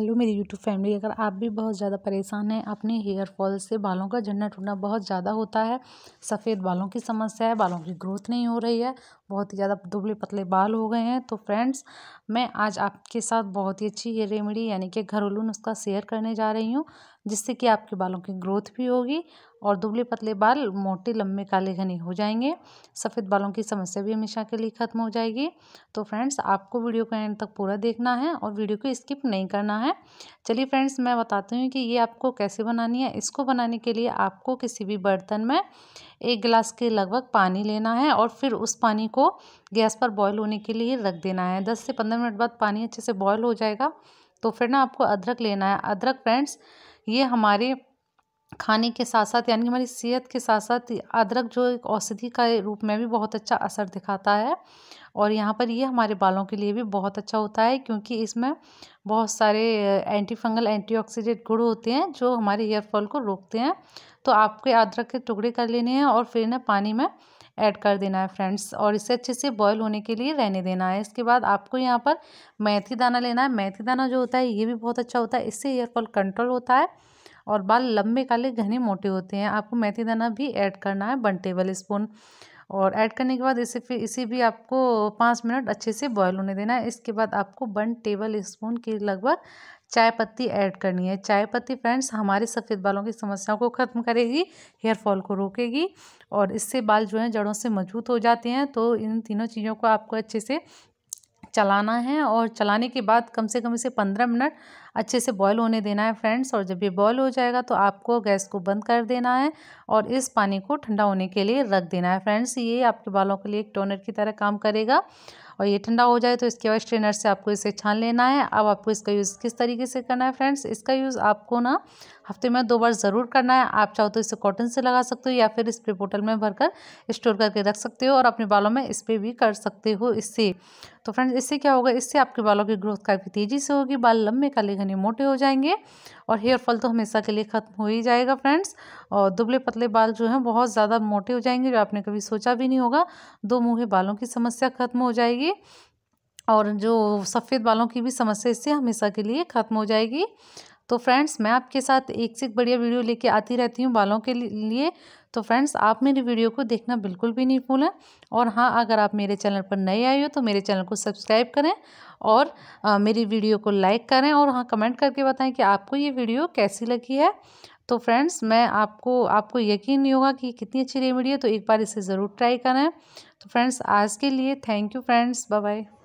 hello मेरी YouTube family अगर आप भी बहुत ज़्यादा परेशान हैं अपने हेयर फॉल से बालों का झड़ना टूटना बहुत ज़्यादा होता है सफ़ेद बालों की समस्या है बालों की ग्रोथ नहीं हो रही है बहुत ही ज़्यादा दुबले पतले बाल हो गए हैं तो फ्रेंड्स मैं आज आपके साथ बहुत ही अच्छी हेयर रेमेडी यानी कि घरेलू नुस्खा शेयर करने जा रही हूँ जिससे कि आपके बालों की ग्रोथ भी होगी और दुबले पतले बाल मोटे लंबे काले घने हो जाएंगे सफ़ेद बालों की समस्या भी हमेशा के लिए ख़त्म हो जाएगी तो फ्रेंड्स आपको वीडियो को एंड तक पूरा देखना है और वीडियो को स्किप नहीं करना है चलिए फ्रेंड्स मैं बताती हूँ कि ये आपको कैसे बनानी है इसको बनाने के लिए आपको किसी भी बर्तन में एक गिलास के लगभग पानी लेना है और फिर उस पानी को गैस पर बॉयल होने के लिए रख देना है दस से पंद्रह मिनट बाद पानी अच्छे से बॉयल हो जाएगा तो फिर ना आपको अदरक लेना है अदरक फ्रेंड्स ये हमारे खाने के साथ साथ यानी कि हमारी सेहत के साथ साथ अदरक जो एक औषधि का रूप में भी बहुत अच्छा असर दिखाता है और यहाँ पर ये हमारे बालों के लिए भी बहुत अच्छा होता है क्योंकि इसमें बहुत सारे एंटी फंगल एंटीऑक्सीडेंट गुड़ होते हैं जो हमारे हेयर फॉल को रोकते हैं तो आपके अदरक के टुकड़े कर लेने हैं और फिर ना पानी में ऐड कर देना है फ्रेंड्स और इसे अच्छे से बॉयल होने के लिए रहने देना है इसके बाद आपको यहाँ पर मेथी दाना लेना है मेथी दाना जो होता है ये भी बहुत अच्छा होता है इससे हेयरफॉल कंट्रोल होता है और बाल लंबे काले घने मोटे होते हैं आपको मेथी दाना भी ऐड करना है वन टेबल स्पून और ऐड करने के बाद इसे फिर इसे भी आपको पाँच मिनट अच्छे से बॉयल होने देना है इसके बाद आपको वन टेबल स्पून की लगभग चाय पत्ती ऐड करनी है चाय पत्ती फ्रेंड्स हमारे सफ़ेद बालों की समस्याओं को ख़त्म करेगी हेयर फॉल को रोकेगी और इससे बाल जो है जड़ों से मजबूत हो जाते हैं तो इन तीनों चीज़ों को आपको अच्छे से चलाना है और चलाने के बाद कम से कम इसे पंद्रह मिनट अच्छे से बॉयल होने देना है फ्रेंड्स और जब ये बॉयल हो जाएगा तो आपको गैस को बंद कर देना है और इस पानी को ठंडा होने के लिए रख देना है फ्रेंड्स ये आपके बालों के लिए एक टोनर की तरह काम करेगा और ये ठंडा हो जाए तो इसके बाद स्ट्रेनर से आपको इसे छान लेना है अब आपको इसका यूज़ किस तरीके से करना है फ्रेंड्स इसका यूज़ आपको ना हफ्ते में दो बार ज़रूर करना है आप चाहो तो इसे कॉटन से लगा सकते हो या फिर स्प्रे बोटल में भरकर स्टोर करके रख सकते हो और अपने बालों में स्प्रे भी कर सकते हो इससे तो फ्रेंड्स इससे क्या होगा इससे आपके बालों की ग्रोथ काफ़ी तेज़ी से होगी बाल लंबे काले घने मोटे हो जाएंगे और हेयर फॉल तो हमेशा के लिए ख़त्म हो ही जाएगा फ्रेंड्स और दुबले पतले बाल जो हैं बहुत ज़्यादा मोटे हो जाएंगे जो आपने कभी सोचा भी नहीं होगा दो मुँहे बालों की समस्या ख़त्म हो जाएगी और जो सफ़ेद बालों की भी समस्या इससे हमेशा के लिए ख़त्म हो जाएगी तो फ्रेंड्स मैं आपके साथ एक से एक बढ़िया वीडियो लेके आती रहती हूँ बालों के लिए तो फ्रेंड्स आप मेरी वीडियो को देखना बिल्कुल भी नहीं भूलें और हाँ अगर आप मेरे चैनल पर नए आए हो तो मेरे चैनल को सब्सक्राइब करें और आ, मेरी वीडियो को लाइक करें और हाँ कमेंट करके बताएं कि आपको ये वीडियो कैसी लगी है तो फ्रेंड्स मैं आपको आपको यकीन नहीं होगा कि कितनी अच्छी रेमेडी है तो एक बार इसे ज़रूर ट्राई करें तो फ्रेंड्स आज के लिए thank you friends bye bye